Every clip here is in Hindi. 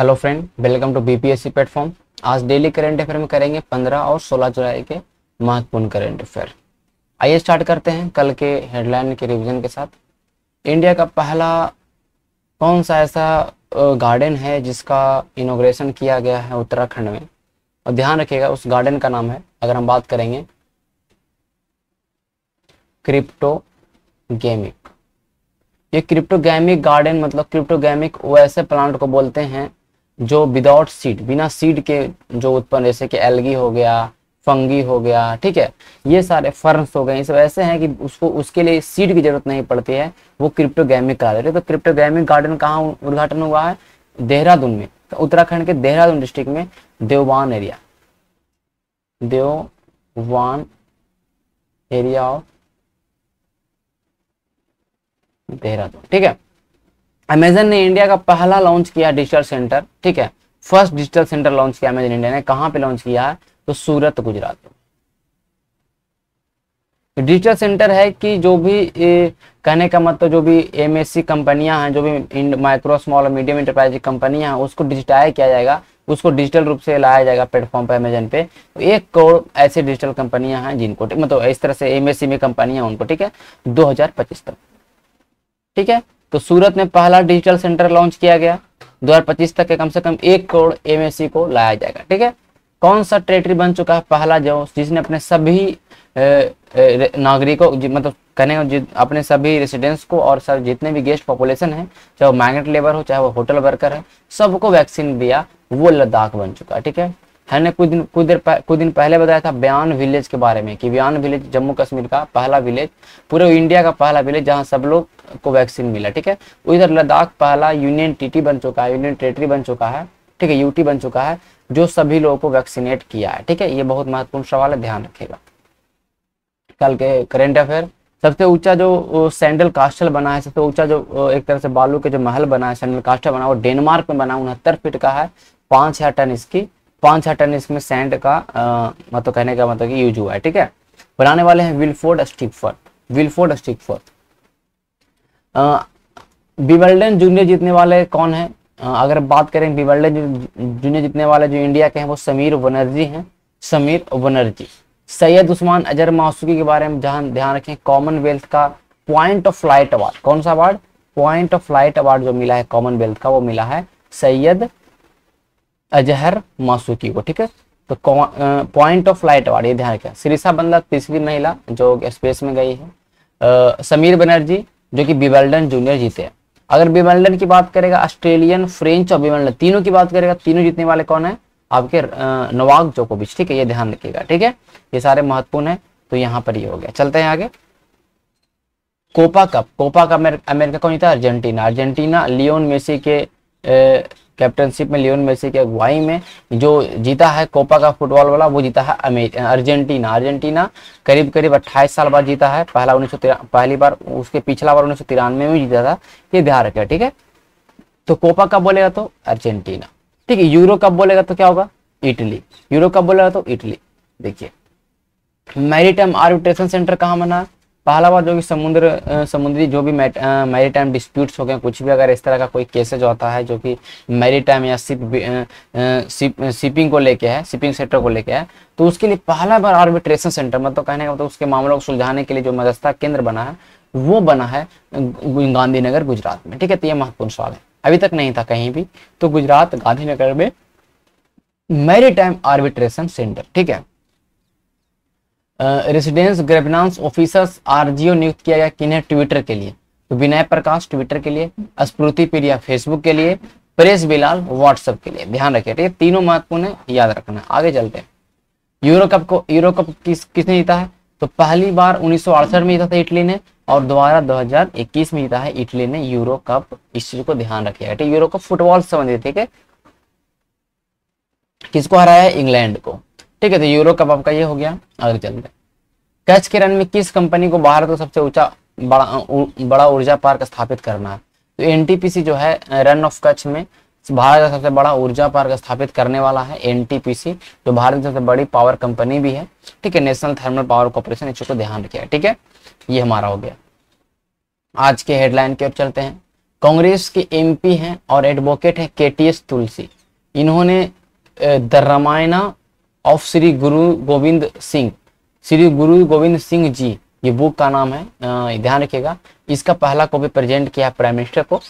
Hello friend welcome to BPSC platform आज डेली करंट अफेयर में करेंगे 15 और 16 जुलाई के महत्वपूर्ण करंट अफेयर आइए स्टार्ट करते हैं कल के हेडलाइन के रिवीजन के साथ इंडिया का पहला कौन सा ऐसा गार्डन है जिसका इनोग्रेशन किया गया है उत्तराखंड में और ध्यान रखिएगा उस गार्डन का नाम है अगर हम बात करेंगे क्रिप्टो गेमिक ये क्रिप्टोगैमिक गार्डन मतलब क्रिप्टोगैमिक ऐसे प्लांट को बोलते हैं जो विदाउट सीड बिना सीड के जो उत्पन्न जैसे कि एलगी हो गया फंगी हो गया ठीक है ये सारे फर्म्स हो गए ये सब ऐसे हैं कि उसको उसके लिए सीड की जरूरत नहीं पड़ती है वो क्रिप्टोगेमिक करा देते तो क्रिप्टोगेमिक गार्डन कहाँ उद्घाटन हुआ है देहरादून में तो उत्तराखंड के देहरादून डिस्ट्रिक्ट में Devvan area Devvan area of Dehradun ठीक है अमेजन ने इंडिया का पहला लॉन्च किया डिजिटल सेंटर ठीक है फर्स्ट डिजिटल सेंटर लॉन्च किया अमेजन इंडिया ने कहा पे लॉन्च किया है तो सूरत गुजरात डिजिटल सेंटर तो है कि जो भी ए, कहने का मतलब जो भी एम एस सी हैं जो भी माइक्रो स्मॉल और मीडियम इंटरप्राइज कंपनियां हैं उसको डिजिटाइज किया जाएगा उसको डिजिटल रूप से लाया जाएगा प्लेटफॉर्म पर अमेजन पे तो एक करोड़ ऐसे डिजिटल कंपनियां हैं जिनको मतलब इस तरह से एमएससी में कंपनियां उनको ठीक है दो तक ठीक है तो सूरत में पहला डिजिटल सेंटर लॉन्च किया गया 2025 तक के कम से कम एक करोड़ एमएससी को लाया जाएगा ठीक है कौन सा टेरेटरी बन चुका है पहला जो जिसने अपने सभी नागरिकों मतलब कहने अपने सभी रेसिडेंट्स को और सब जितने भी गेस्ट पॉपुलेशन है चाहे वो माइग्रेंट लेबर हो चाहे वो होटल वर्कर है सबको वैक्सीन दिया वो लद्दाख बन चुका है ठीक है हमने कुछ दिन कुछ देर कुछ दिन पहले बताया था बयान विलेज के बारे में कि बयान विलेज जम्मू कश्मीर का पहला विलेज पूरे इंडिया का पहला विलेज जहां सब लोग को वैक्सीन मिला ठीक है उधर लद्दाख पहला यूनियन टीटी बन चुका है यूनियन टेरिटरी बन चुका है ठीक है यूटी बन चुका है जो सभी लोगों को वैक्सीनेट किया है ठीक है ये बहुत महत्वपूर्ण सवाल है ध्यान रखेगा कल के करेंट अफेयर सबसे ऊंचा जो सैंडल कास्टल बना है सबसे ऊंचा जो एक तरह से बालू के जो महल बना है सैंडल कास्टल बना वो डेनमार्क में बना उनहत्तर फीट का है पांच हजार टन इसकी पांच छः टन इसमें सैंड का आ, मतलब कहने का मतलब कि यूज हुआ है ठीक है बनाने वाले हैं विलफोर्ड स्टिकफर विलफोर्ड स्टिकफर बिवर्ल्डन जूनियर जीतने वाले कौन है आ, अगर बात करें बिवल्डन जूनियर जीतने वाले जो इंडिया के हैं वो समीर बनर्जी हैं समीर बनर्जी सैयद उस्मान अजर मासूकी के बारे में जहां ध्यान रखें कॉमनवेल्थ का पॉइंट ऑफ फ्लाइट अवार्ड कौन सा award point of flight award जो मिला है कॉमनवेल्थ का वो मिला है सैयद अजहर मासूकी को ठीक है तो पॉइंट ऑफ लाइट अवार्ड ये ध्यान रखें सिरिसा बंदा तीसरी महिला जो स्पेस में गई है आ, समीर बनर्जी जो कि बिवेल्डन जूनियर जीते हैं अगर बिबल्डन की बात करेगा ऑस्ट्रेलियन फ्रेंच और बिबल्डन तीनों की बात करेगा तीनों जीतने वाले कौन है आपके नवाग जोकोविच ठीक है ये ध्यान रखिएगा ठीक है ये सारे महत्वपूर्ण है तो यहाँ पर ये हो गया चलते हैं आगे Copa cup Copa cup America कौन जीता अर्जेंटीना अर्जेंटीना लियोन मेसी के कैप्टनशिप में लियोन मेसी के अगुवाई में जो जीता है कोपा का फुटबॉल वाला वो जीता है अर्जेंटीना अर्जेंटीना करीब करीब 28 साल बाद जीता है पहला उन्नीस पहली बार उसके पिछला बार उन्नीस में भी जीता था ये ध्यान का ठीक है तो कोपा कब बोलेगा तो अर्जेंटीना ठीक है यूरो कब बोलेगा तो क्या होगा इटली यूरो कब बोलेगा तो इटली देखिए मैरिटाइम आर्बिट्रेशन सेंटर कहाँ बना पहला बात जो कि समुद्र समुद्री जो भी मैरी टाइम डिस्प्यूट्स हो गए कुछ भी अगर इस तरह का कोई केसेज होता है जो कि मैरी टाइम या सिप शिपिंग को लेके है शिपिंग सेक्टर को लेके है तो उसके लिए पहला बार आर्बिट्रेशन सेंटर मतलब कहने का मतलब उसके मामलों को सुलझाने के लिए जो मदस्था केंद्र बना है वो बना है गांधीनगर गुजरात में ठीक है तो ये महत्वपूर्ण सवाल है अभी तक नहीं था कहीं भी तो गुजरात गांधीनगर में मैरी टाइम आर्बिट्रेशन सेंटर ठीक है रेसिडेंस ग्रेवनांस ऑफिसर्स आरजीओ नियुक्त किया गया किन्हें ट्विटर के लिए तो विनय प्रकाश ट्विटर के लिए स्मृति प्रिया फेसबुक के लिए प्रेस बिलाल व्हाट्सएप के लिए ध्यान रखिए ठीक तीनों महत्वपूर्ण याद रखना आगे चलते हैं यूरो कप को यूरो कप किस किसने जीता है तो पहली बार उन्नीस में जीता था इटली ने और दोबारा 2021 में जीता है इटली ने यूरो कप इस चीज को ध्यान रखिएगा ठीक यूरो कप फुटबॉल संबंधित ठीक है किसको हराया इंग्लैंड को ठीक है तो यूरो कप आपका ये हो गया आगे चलते कैच के रन में किस कंपनी को भारत का सबसे ऊंचा बड़ा बड़ा ऊर्जा पार्क स्थापित करना है तो एनटीपीसी जो है रन ऑफ कच्छ में भारत का सबसे बड़ा ऊर्जा पार्क स्थापित करने वाला है एनटीपीसी जो भारत की सबसे बड़ी पावर कंपनी भी है ठीक है नेशनल थर्मल पावर कॉर्पोरेशन इस को ध्यान रखिए ठीक है ये हमारा हो गया आज के हेडलाइन की ओर चलते हैं कांग्रेस के एम हैं और एडवोकेट है के तुलसी इन्होंने द रामायणा ऑफ श्री गुरु गोविंद सिंह श्री गुरु गोविंद सिंह जी ये बुक का नाम है ध्यान रखिएगा इसका पहला कॉपी प्रेजेंट किया प्राइम मिनिस्टर को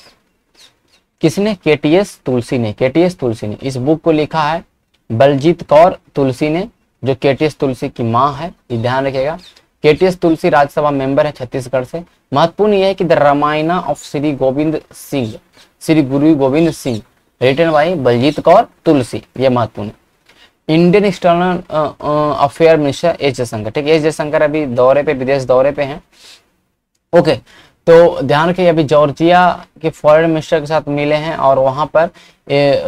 किसने के टी एस तुलसी ने के टी एस तुलसी ने इस बुक को लिखा है बलजीत कौर तुलसी ने जो के टी एस तुलसी की माँ है ये ध्यान रखिएगा के T S Tulsi Rajya Sabha member है छत्तीसगढ़ से महत्वपूर्ण यह है कि the Ramayana of Shri Govind Singh Shri Guru Govind Singh written by Baljit Kaur Tulsi ये महत्वपूर्ण है Indian external affair minister S Jaishankar ठीक है एस जयशंकर अभी दौरे पे विदेश दौरे पे हैं ओके तो ध्यान रखिए अभी जॉर्जिया के फॉरेन मिनिस्टर के साथ मिले हैं और वहां पर ए,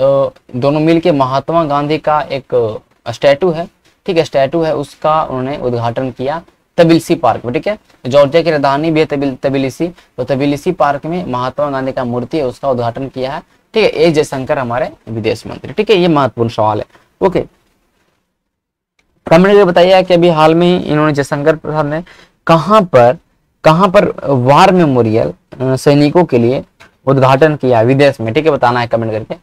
दोनों मिल के महात्मा गांधी का एक स्टैटू है ठीक है स्टैटू है उसका उन्होंने उद्घाटन किया तबिलसी पार्क में ठीक है जॉर्जिया की राजधानी भी है तबिल तबिलिसी तो तबिलिसी पार्क में महात्मा गांधी का मूर्ति है उसका उद्घाटन किया है ठीक है ए जयशंकर हमारे विदेश मंत्री ठीक है ये महत्वपूर्ण सवाल है ओके कमेंट करके बताइए कि अभी हाल में ही इन्होंने जयशंकर प्रसाद ने कहां पर कहां पर वार मेमोरियल सैनिकों के लिए उद्घाटन किया विदेश में ठीक है बताना है कमेंट करके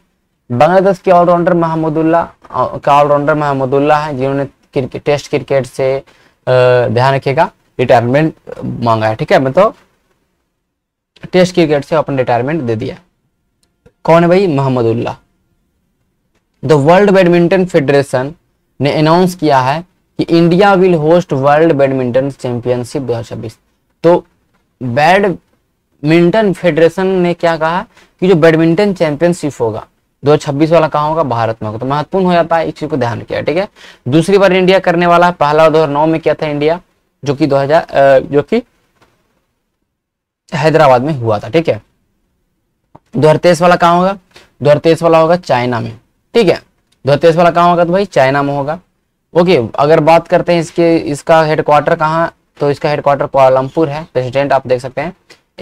बांग्लादेश के ऑलराउंडर महमूदुल्ला का ऑलराउंडर महमूदुल्ला है जिन्होंने टेस्ट क्रिकेट से ध्यान रखिएगा रिटायरमेंट मांगा है ठीक है मतलब टेस्ट क्रिकेट से अपन रिटायरमेंट दे दिया कौन है भाई Mahmudullah the world badminton federation ने अनाउंस किया है कि India will host world badminton championship 2026 तो बैडमिंटन फेडरेशन ने क्या कहा कि जो बैडमिंटन चैंपियनशिप होगा 2026 वाला कहा होगा भारत में होगा तो महत्वपूर्ण हो जाता है इस चीज को ध्यान किया ठीक है दूसरी बार इंडिया करने वाला है पहला दो नौ में किया था इंडिया जो कि दो जो कि हैदराबाद में हुआ था ठीक है दो वाला कहा होगा दो वाला होगा चाइना में ठीक है दो वाला कहाँ होगा तो भाई चाइना में होगा ओके अगर बात करते हैं इसके इसका हेडक्वार्टर कहाँ तो इसका हेडक्वार्टर कोलमपुर है प्रेसिडेंट आप देख सकते हैं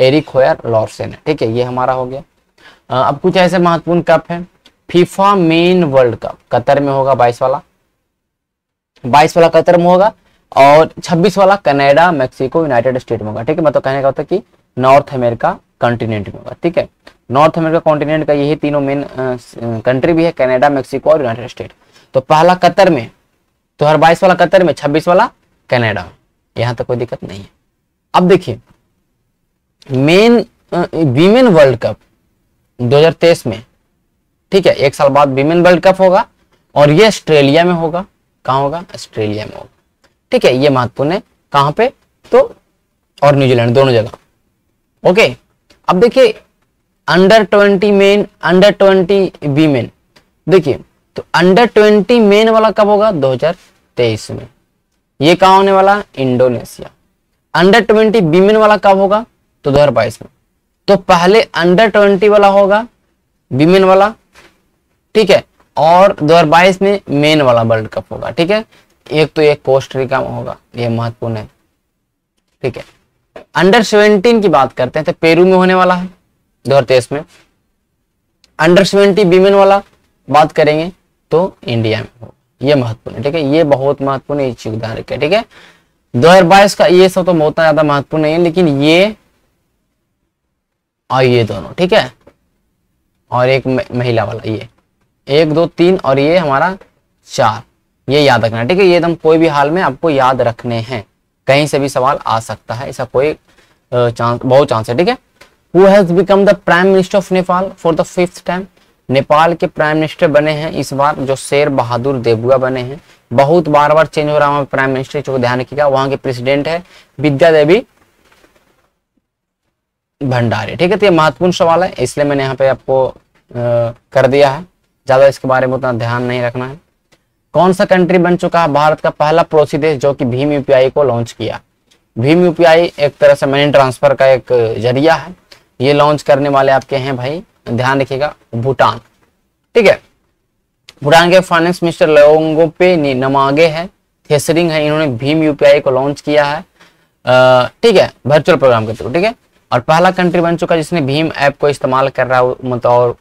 एरिक होयर लॉर्सेन ठीक है ये हमारा हो गया अब कुछ ऐसे महत्वपूर्ण कप है FIFA men world cup Qatar में होगा बाईस वाला बाईस वाला कतर में होगा और छब्बीस वाला कनाडा मेक्सिको यूनाइटेड स्टेट में होगा ठीक है मतलब कहने का होता मतलब है कि नॉर्थ अमेरिका कॉन्टिनेंट में होगा ठीक है नॉर्थ अमेरिका कॉन्टिनेंट का यही तीनों मेन कंट्री भी है कनाडा मेक्सिको और यूनाइटेड स्टेट तो पहला कतर में दो तो हज़ार बाईस वाला कतर में छब्बीस वाला कनाडा यहां तक कोई दिक्कत नहीं है अब देखिए मेन वीमेन वर्ल्ड कप 2023 में ठीक है एक साल बाद वीमेन वर्ल्ड कप होगा और ये ऑस्ट्रेलिया में होगा कहा होगा ऑस्ट्रेलिया में होगा ठीक है ये महत्वपूर्ण है कहां पे तो और न्यूजीलैंड दोनों जगह ओके okay. अब देखिए under twenty men under twenty women देखिए तो अंडर ट्वेंटी मेन वाला कब होगा 2023 में ये कहा होने वाला इंडोनेशिया अंडर ट्वेंटी वीमेन वाला कब होगा तो दो में तो पहले अंडर ट्वेंटी वाला होगा वीमेन वाला ठीक है और 2022 में मेन वाला वर्ल्ड कप होगा ठीक है एक तो एक कोस्टरिका में होगा ये महत्वपूर्ण है ठीक है अंडर सेवेंटीन की बात करते हैं तो पेरू में होने वाला है दो हजार तेईस में अंडर सेवेंटी वीमेन वाला बात करेंगे तो इंडिया में होगा ये महत्वपूर्ण है ठीक है ये बहुत महत्वपूर्ण है उदाहरण है ठीक है 2022 का ये सब तो बहुत ज्यादा महत्वपूर्ण नहीं है लेकिन ये और ये दोनों ठीक है और एक महिला वाला ये एक दो तीन और ये हमारा चार ये याद रखना ठीक है ये एकदम तो कोई भी हाल में आपको याद रखने हैं कहीं से भी सवाल आ सकता है ऐसा कोई चांस बहुत चांस है ठीक है who has become the prime minister of Nepal for the fifth time Nepal के प्राइम मिनिस्टर बने हैं इस बार जो शेर बहादुर देबुआ बने हैं बहुत बार बार चेंज हो रहा है प्राइम मिनिस्टर जो ध्यान रखिएगा वहां के प्रेसिडेंट है विद्या देवी भंडारी ठीक है तो ये महत्वपूर्ण सवाल है इसलिए मैंने यहाँ पे आपको आ, कर दिया है ज्यादा इसके बारे में उतना ध्यान नहीं रखना है कौन सा कंट्री बन चुका है भारत का पहला पड़ोसी देश जो कि भीम यूपीआई को लॉन्च किया भीम यूपीआई एक तरह से मनी ट्रांसफर का एक जरिया है ये लॉन्च करने वाले आपके हैं भाई ध्यान रखिएगा भूटान ठीक है भूटान के फाइनेंस मिनिस्टर पे नमागे है थेसरिंग है इन्होंने भीम यूपीआई को लॉन्च किया है ठीक है वर्चुअल प्रोग्राम के थ्रू ठीक है और पहला कंट्री बन चुका जिसने भीम ऐप को इस्तेमाल कर रहा मतलब और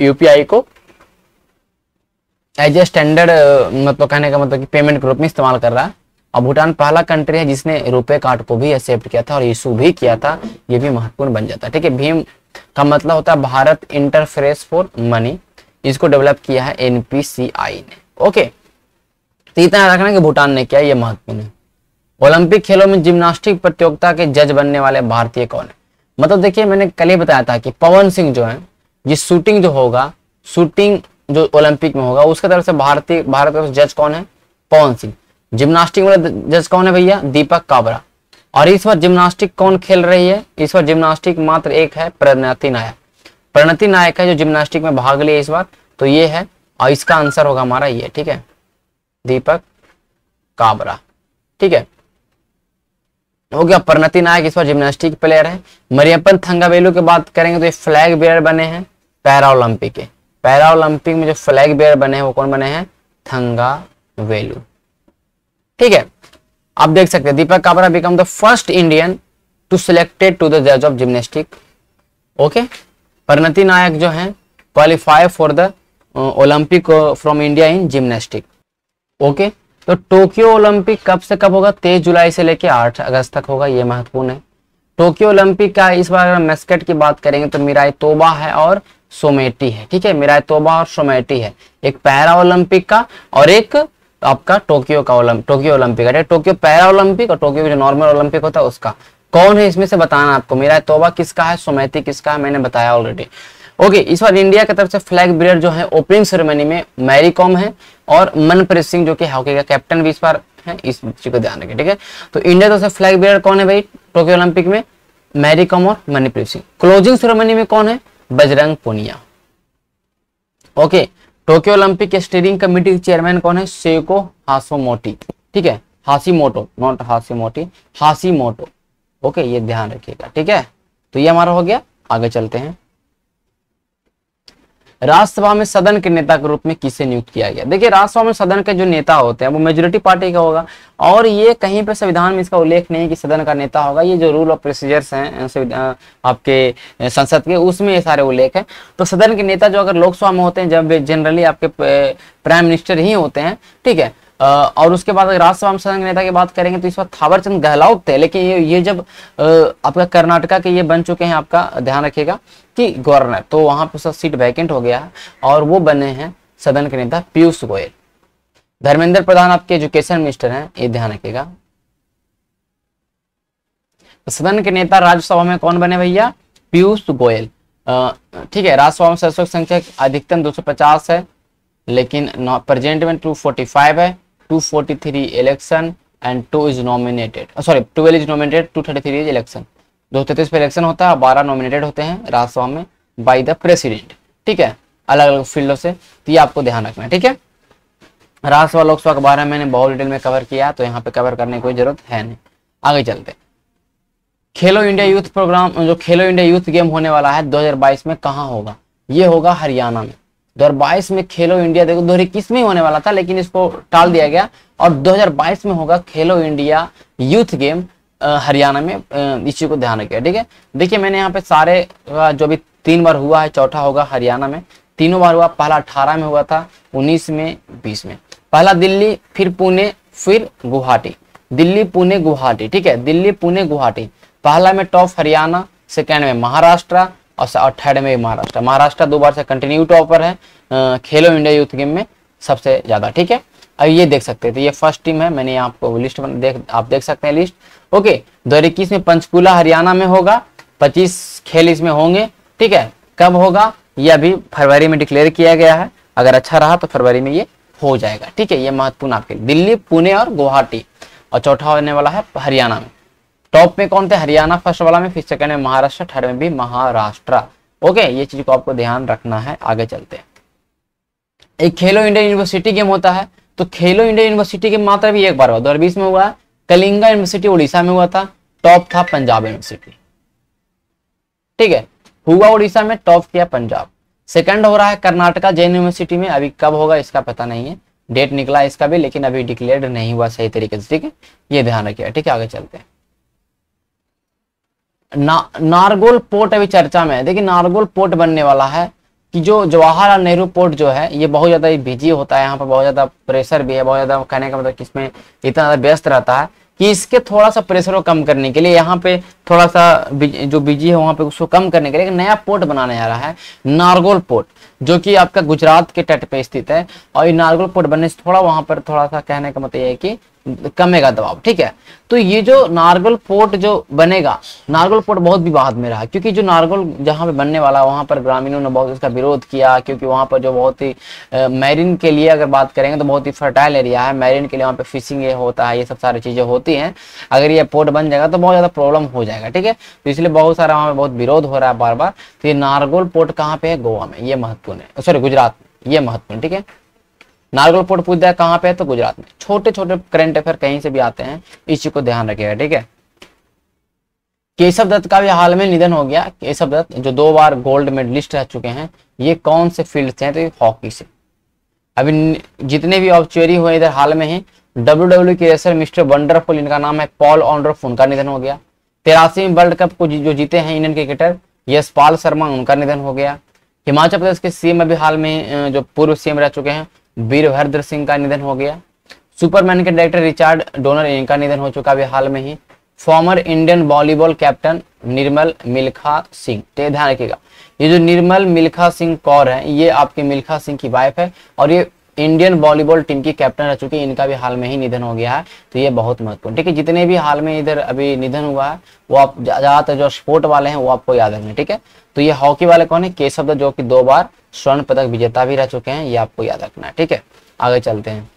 यूपीआई को एज ए स्टैंडर्ड मतलब तो कहने का मतलब कि पेमेंट के रूप में इस्तेमाल कर रहा है और भूटान पहला कंट्री है जिसने रुपए कार्ड को भी एक्सेप्ट किया था और इशू भी किया था ये भी महत्वपूर्ण बन जाता है ठीक है भीम का मतलब होता है भारत इंटरफेस फॉर मनी इसको डेवलप किया है एनपीसीआई ने ओके तो इतना रखना कि भूटान ने किया ये महत्वपूर्ण है ओलंपिक खेलों में जिम्नास्टिक प्रतियोगिता के जज बनने वाले भारतीय कौन है मतलब देखिए मैंने कल ही बताया था कि पवन सिंह जो है ये शूटिंग जो होगा शूटिंग जो ओलंपिक में होगा उसके तरफ से भारतीय भारत का जज कौन है पवन सिंह जिम्नास्टिक में जज कौन है भैया दीपक काबरा और इस बार जिम्नास्टिक कौन खेल रही है इस बार जिम्नास्टिक मात्र एक है प्रणति नायक प्रणति नायक है जो जिम्नास्टिक में भाग लिया इस बार तो ये है और इसका आंसर होगा हमारा ये ठीक है दीपक काबरा ठीक है हो गया प्रणति नायक इस बार जिम्नास्टिक प्लेयर है मरियपन थंगावेलू की बात करेंगे तो ये फ्लैग बेयर बने हैं पैरा ओलंपिक के पैरा ओलंपिक में जो फ्लैग बेयर बने हैं वो कौन बने हैं थंगा वेलू ठीक है आप देख सकते हैं Deepak Kabra become the first Indian to selected to the जज of gymnastic okay Parinati Nayak जो है qualify for the Olympic from India in gymnastic okay तो टोक्यो ओलंपिक कब से कब होगा तेईस जुलाई से लेकर आठ अगस्त तक होगा ये महत्वपूर्ण है टोक्यो ओलंपिक का इस बार अगर मेस्केट की बात करेंगे तो मिराई तोबा है और सोमेटी है ठीक है मेरा तोबा और सोमेटी है एक पैरा ओलंपिक का और एक आपका टोक्यो का ओलंपिक टोक्यो ओलंपिक है टोक्यो पैरा ओलंपिक और टोक्यो जो नॉर्मल ओलंपिक होता है उसका कौन है इसमें से बताना आपको मेरा तोबा किसका है सोमैती किसका है मैंने बताया ऑलरेडी ओके इस बार इंडिया की तरफ से फ्लैग बियर जो है ओपनिंग सेरेमनी में मैरी कॉम है और मनप्रीत सिंह जो कि हॉकी का कैप्टन भी इस बार है इस चीज को ध्यान रखें ठीक है तो इंडिया तरफ से फ्लैग बियर कौन है भाई टोक्यो ओलंपिक में मैरी कॉम और मनप्रीत सिंह क्लोजिंग सेरेमनी में कौन है Bajrang Punia okay Tokyo Olympic के स्टीयरिंग कमेटी के चेयरमैन कौन है सेको हासोमोटी ठीक है हासी मोटो नॉट हासी मोटो ओके ये ध्यान रखिएगा ठीक है तो ये हमारा हो गया आगे चलते हैं राज्यसभा में सदन के नेता के रूप में किसे नियुक्त किया गया देखिए राज्यसभा में सदन के जो नेता होते हैं वो मेजोरिटी पार्टी का होगा और ये कहीं पे संविधान में इसका उल्लेख नहीं कि सदन का नेता होगा ये जो रूल ऑफ प्रोसीजर्स हैं आपके संसद के उसमें ये सारे उल्लेख है तो सदन के नेता जो अगर लोकसभा में होते हैं जब जनरली आपके प्राइम मिनिस्टर ही होते हैं ठीक है और उसके बाद अगर राज्यसभा में संघ नेता की बात करेंगे तो इस बार थावरचंद गहलोत थे लेकिन ये ये जब आपका कर्नाटका के ये बन चुके हैं आपका ध्यान रखिएगा कि गवर्नर तो वहां पर सीट वैकेंट हो गया है और वो बने हैं सदन के नेता पीयूष गोयल धर्मेंद्र प्रधान आपके एजुकेशन मिनिस्टर हैं ये ध्यान रखिएगा तो सदन के नेता राज्यसभा में कौन बने भैया पीयूष गोयल ठीक है राज्यसभा में सदस्यों की संख्या अधिकतम 250 है लेकिन प्रेजेंट में 245 है 243 election and 2 is nominated uh, sorry 12 is nominated 233 is election दो तैतीस पे इलेक्शन होता है बारह नॉमिनेटेड होते हैं राज्यसभा में बाय द प्रेसिडेंट ठीक है अलग अलग फील्डों से तो ये आपको ध्यान रखना है ठीक है राज्यसभा लोकसभा के बारे में मैंने बहुत डिटेल में कवर किया तो यहाँ पे कवर करने की कोई जरूरत है नहीं आगे चलते खेलो इंडिया यूथ प्रोग्राम जो खेलो इंडिया यूथ गेम होने वाला है 2022 में कहाँ होगा ये होगा हरियाणा में 2022 में खेलो इंडिया देखो 2021 में होने वाला था लेकिन इसको टाल दिया गया और 2022 में होगा खेलो इंडिया यूथ गेम हरियाणा में इसी को ध्यान रखिए ठीक है देखिए मैंने यहाँ पे सारे जो भी तीन बार हुआ है चौथा होगा हरियाणा में तीनों बार हुआ पहला अठारह में हुआ था उन्नीस में बीस में पहला दिल्ली फिर पुणे फिर गुवाहाटी दिल्ली पुणे गुवाहाटी ठीक है दिल्ली पुणे गुवाहाटी पहला में टॉप हरियाणा सेकेंड में महाराष्ट्र और थर्ड में महाराष्ट्र महाराष्ट्र दो बार से कंटिन्यू टॉपर है खेलो इंडिया यूथ गेम में सबसे ज्यादा ठीक है अब ये देख सकते तो ये फर्स्ट टीम है मैंने आपको लिस्ट देख आप देख सकते हैं लिस्ट ओके दो में पंचकूला हरियाणा में होगा पच्चीस खेल इसमें होंगे ठीक है कब होगा ये अभी फरवरी में डिक्लेयर किया गया है अगर अच्छा रहा तो फरवरी में ये हो जाएगा ठीक है ये महत्वपूर्ण आपके दिल्ली पुणे और गुवाहाटी और चौथा होने वाला है हरियाणा में टॉप में कौन थे हरियाणा फर्स्ट वाला में फिर सेकंड में महाराष्ट्र थर्ड में भी महाराष्ट्र ओके ये चीज को आपको ध्यान रखना है आगे चलते हैं एक खेलो इंडिया यूनिवर्सिटी गेम होता है तो खेलो इंडिया यूनिवर्सिटी गेम मात्र भी एक बार हुआ दो में हुआ कलिंगा यूनिवर्सिटी उड़ीसा में हुआ था टॉप था पंजाब यूनिवर्सिटी ठीक है हुआ उड़ीसा में टॉप किया पंजाब सेकंड हो रहा है कर्नाटका जैन यूनिवर्सिटी में अभी कब होगा इसका पता नहीं है डेट निकला इसका भी लेकिन अभी डिक्लेयर नहीं हुआ सही तरीके से ठीक है ये ध्यान रखिएगा ठीक है आगे चलते हैं ना, नारगोल पोर्ट अभी चर्चा में है देखिए नारगोल पोर्ट बनने वाला है कि जो जवाहरलाल नेहरू पोर्ट जो है ये बहुत ज़्यादा बिजी होता है यहाँ पर बहुत ज़्यादा प्रेशर भी है बहुत ज़्यादा कहने का मतलब कि इसमें इतना ज़्यादा व्यस्त रहता है कि इसके थोड़ा सा प्रेशर को कम करने के लिए यहाँ पे थोड़ा सा जो बिजी है वहाँ पे उसको कम करने के लिए नया पोर्ट बनाने आ रहा है नारगोल पोर्ट जो कि आपका गुजरात के तट पे स्थित है और ये नारगोल पोर्ट बनने से थोड़ा वहां पर थोड़ा सा कहने का मतलब ये है कि कमेगा दबाव ठीक है तो ये जो नारगोल पोर्ट जो बनेगा नारगोल पोर्ट बहुत विवाद में रहा क्योंकि जो नारगल जहां पे बनने वाला वहाँ पर ग्रामीणों ने बहुत इसका विरोध किया क्योंकि वहां पर जो बहुत ही मैरिन के लिए अगर बात करेंगे तो बहुत ही फर्टाइल एरिया है मैरिन के लिए वहाँ पे फिशिंग ये होता है ये सब सारी चीज़ें होती है अगर ये पोर्ट बन जाएगा तो बहुत ज़्यादा प्रॉब्लम हो जाएगा ठीक है तो इसलिए बहुत सारा वहाँ पर बहुत विरोध हो रहा है बार बार तो ये नारगोल पोर्ट कहाँ पे है गोवा में ये महत्वपूर्ण है सॉरी गुजरात में ये महत्वपूर्ण ठीक है नारगल फोर्ट पूछ दिया कहाँ पे है तो गुजरात में छोटे छोटे करंट अफेयर कहीं से भी आते हैं इस चीज को ध्यान रखिएगा ठीक है केशव दत्त का भी हाल में निधन हो गया केशव दत्त जो दो बार गोल्ड मेडलिस्ट रह चुके हैं ये कौन से फील्ड से हैं तो ये हॉकी से अभी जितने भी ऑब्चुअरी हुए इधर हाल में ही डब्ल्यू डब्ल्यू e के रेसर मिस्टर वंडरफुल इनका नाम है पॉल ऑनड्रफ उनका निधन हो गया तेरासीवी वर्ल्ड कप को जो जीते हैं इंडियन क्रिकेटर यशपाल शर्मा उनका निधन हो गया हिमाचल प्रदेश के सीएम अभी हाल में जो पूर्व सीएम रह चुके हैं वीरभद्र सिंह का निधन हो गया सुपरमैन के डायरेक्टर रिचार्ड डोनर इनका निधन हो चुका अभी हाल में ही former Indian volleyball captain Nirmal Milkha Singh तो ध्यान रखिएगा ये जो निर्मल मिल्खा सिंह कौर है ये आपके मिल्खा सिंह की वाइफ है और ये इंडियन वॉलीबॉल टीम की कैप्टन रह चुकी है इनका भी हाल में ही निधन हो गया है तो ये बहुत महत्वपूर्ण ठीक है जितने भी हाल में इधर अभी निधन हुआ है वो आप ज्यादातर जो स्पोर्ट वाले हैं वो आपको याद रखना ठीक है तो ये हॉकी वाले कौन है केशव जो कि दो बार स्वर्ण पदक विजेता भी रह चुके हैं ये आपको याद रखना है ठीक है आगे चलते हैं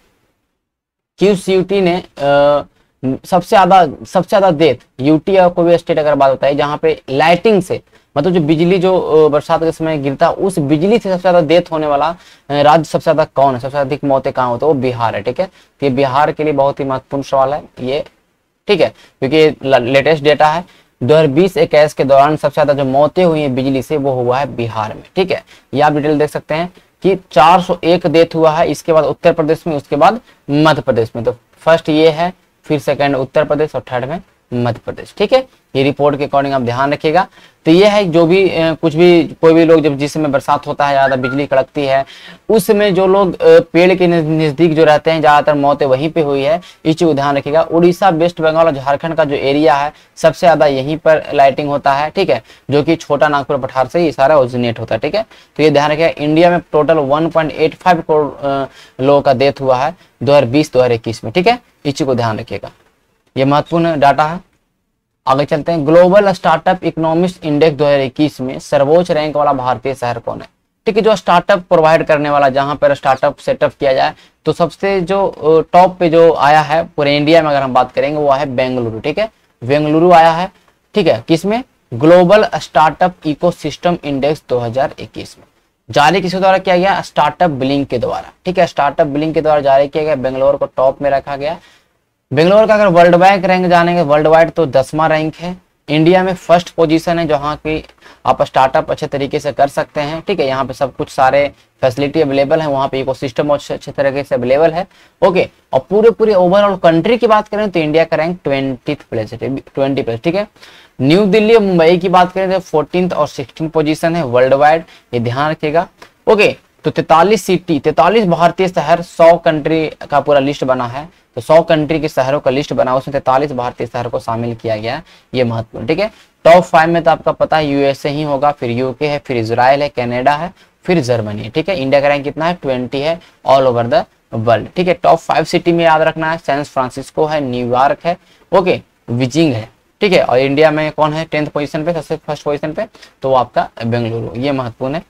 क्यू सी यूटी ने आ, सबसे ज्यादा सबसे ज्यादा देश यूटी और कोई स्टेट अगर बात बताई जहां पे लाइटिंग से मतलब जो बिजली जो बरसात के समय गिरता है उस बिजली से सबसे ज्यादा डेथ होने वाला राज्य सबसे ज्यादा कौन है सबसे अधिक मौतें कहाँ होता है वो बिहार है ठीक है तो ये बिहार के लिए बहुत ही महत्वपूर्ण सवाल है ये ठीक है क्योंकि लेटेस्ट डेटा है बीस इक्कीस के दौरान सबसे ज्यादा जो मौतें हुई है बिजली से वो हुआ है बिहार में ठीक है ये आप डिटेल देख सकते हैं कि 401 डेथ हुआ है इसके बाद उत्तर प्रदेश में उसके बाद मध्य प्रदेश में तो फर्स्ट ये है फिर सेकेंड उत्तर प्रदेश और थर्ड में मध्य प्रदेश ठीक है ये रिपोर्ट के अकॉर्डिंग आप ध्यान रखिएगा तो ये है जो भी कुछ भी कोई भी लोग जब जिस समय बरसात होता है ज़्यादा बिजली कड़कती है उस समय जो लोग पेड़ के नज़दीक जो रहते हैं ज़्यादातर मौतें वहीं पे हुई है इस चीज़ को ध्यान रखिएगा उड़ीसा वेस्ट बंगाल और झारखंड का जो एरिया है सबसे ज़्यादा यहीं पर लाइटिंग होता है ठीक है जो कि छोटा नागपुर पठार से ये सारा ओरिजिनेट होता है ठीक है तो ये ध्यान रखिएगा इंडिया में टोटल वन करोड़ लोगों का डेथ हुआ है दो हज़ार में ठीक है इस चीज़ को ध्यान रखिएगा ये महत्वपूर्ण डाटा है आगे चलते हैं ग्लोबल स्टार्टअप इकोनॉमिक्स इंडेक्स दो में सर्वोच्च रैंक वाला भारतीय शहर कौन है ठीक है जो स्टार्टअप प्रोवाइड करने वाला जहां पर स्टार्टअप सेटअप किया जाए तो सबसे जो टॉप पे जो आया है पूरे इंडिया में अगर हम बात करेंगे वो है बेंगलुरु ठीक है बेंगलुरु आया है ठीक है किसमें ग्लोबल स्टार्टअप इकोसिस्टम इंडेक्स 2021 में जारी किसके द्वारा किया गया स्टार्टअप बिलिंग के द्वारा ठीक है स्टार्टअप बिलिंग के द्वारा जारी किया गया बेंगलोर को टॉप में रखा गया बेंगलोर का अगर वर्ल्ड बैंक रैंक जानेंगे वर्ल्ड वाइड तो दसवा रैंक है इंडिया में फर्स्ट पोजीशन है जहाँ की आप स्टार्टअप अच्छे तरीके से कर सकते हैं ठीक है यहाँ पे सब कुछ सारे फैसिलिटी अवेलेबल है वहाँ पे इको सिस्टम अच्छे तरीके से अवेलेबल है ओके और पूरे पूरे ओवरऑल कंट्री की बात करें तो इंडिया का rank twenty place twenty place ठीक है न्यू दिल्ली और मुंबई की बात करें तो फोर्टीन और सिक्सटीन पोजिशन है वर्ल्ड वाइड ये ध्यान रखिएगा ओके तो 43 सिटी 43 भारतीय शहर 100 कंट्री का पूरा लिस्ट बना है तो 100 कंट्री के शहरों का लिस्ट बना उसमें 43 भारतीय शहर को शामिल किया गया है ये महत्वपूर्ण ठीक है टॉप फाइव में तो आपका पता है यूएसए ही होगा फिर यूके है फिर इसराइल है कनाडा है फिर जर्मनी है ठीक है इंडिया का रैंक कितना है ट्वेंटी है ऑल ओवर द वर्ल्ड ठीक है टॉप फाइव सिटी में याद रखना है सैन फ्रांसिस्को है न्यूयॉर्क है ओके बीजिंग है ठीक है और इंडिया में कौन है टेंथ पोजीशन पे सबसे फर्स्ट पोजीशन पे तो आपका बेंगलुरु ये महत्वपूर्ण है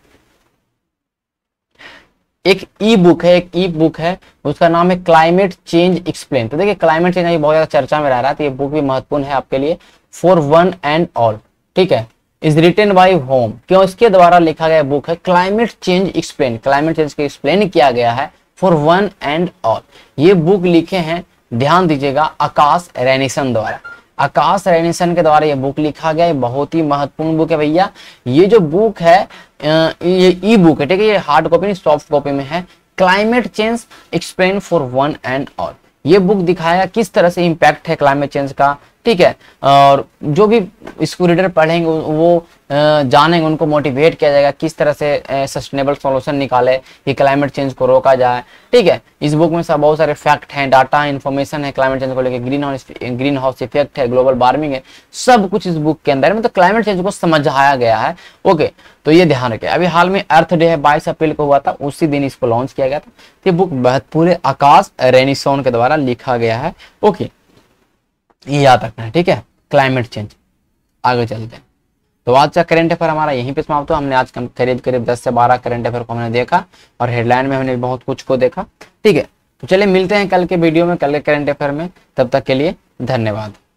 एक ई बुक है एक ई बुक है उसका नाम है क्लाइमेट चेंज एक्सप्लेन तो देखिए क्लाइमेट चेंज अभी बहुत ज्यादा चर्चा में रह रहा है तो ये बुक भी महत्वपूर्ण है आपके लिए फॉर वन एंड ऑल ठीक है इज रिटेन बाई होम क्यों इसके द्वारा लिखा गया बुक है climate change explain climate change को एक्सप्लेन किया गया है फॉर वन एंड ऑल ये बुक लिखे हैं ध्यान दीजिएगा आकाश रेनिसन द्वारा आकाश रेनिसन के द्वारा ये बुक लिखा गया है बहुत ही महत्वपूर्ण बुक है भैया ये जो बुक है ये ई बुक है ठीक है ये हार्ड कॉपी नहीं सॉफ्ट कॉपी में है climate change explain for one and all ये बुक दिखाया किस तरह से इम्पैक्ट है क्लाइमेट चेंज का ठीक है और जो भी इसको रीडर पढ़ेंगे वो जानेंगे उनको मोटिवेट किया जाएगा किस तरह से सस्टेनेबल सॉल्यूशन निकाले कि क्लाइमेट चेंज को रोका जाए ठीक है इस बुक में सब बहुत सारे फैक्ट हैं डाटा है इन्फॉर्मेशन है क्लाइमेट चेंज को लेकर green house green house effect है ग्लोबल वार्मिंग है सब कुछ इस बुक के अंदर मतलब तो क्लाइमेट चेंज को समझाया गया है ओके तो ये ध्यान रखें अभी हाल में अर्थ डे है बाईस अप्रैल को हुआ था उसी दिन इसको लॉन्च किया गया था ये बुक पूरे आकाश रेनिसोन के द्वारा लिखा गया है ओके ये याद रखना है ठीक है क्लाइमेट चेंज आगे चलते हैं तो आज का करेंट अफेयर हमारा यहीं पे समाप्त हो हमने आज करीब करीब 10 से 12 करेंट अफेयर को हमने देखा और हेडलाइन में हमने बहुत कुछ को देखा ठीक है तो चलिए मिलते हैं कल के वीडियो में कल के करेंट अफेयर में तब तक के लिए धन्यवाद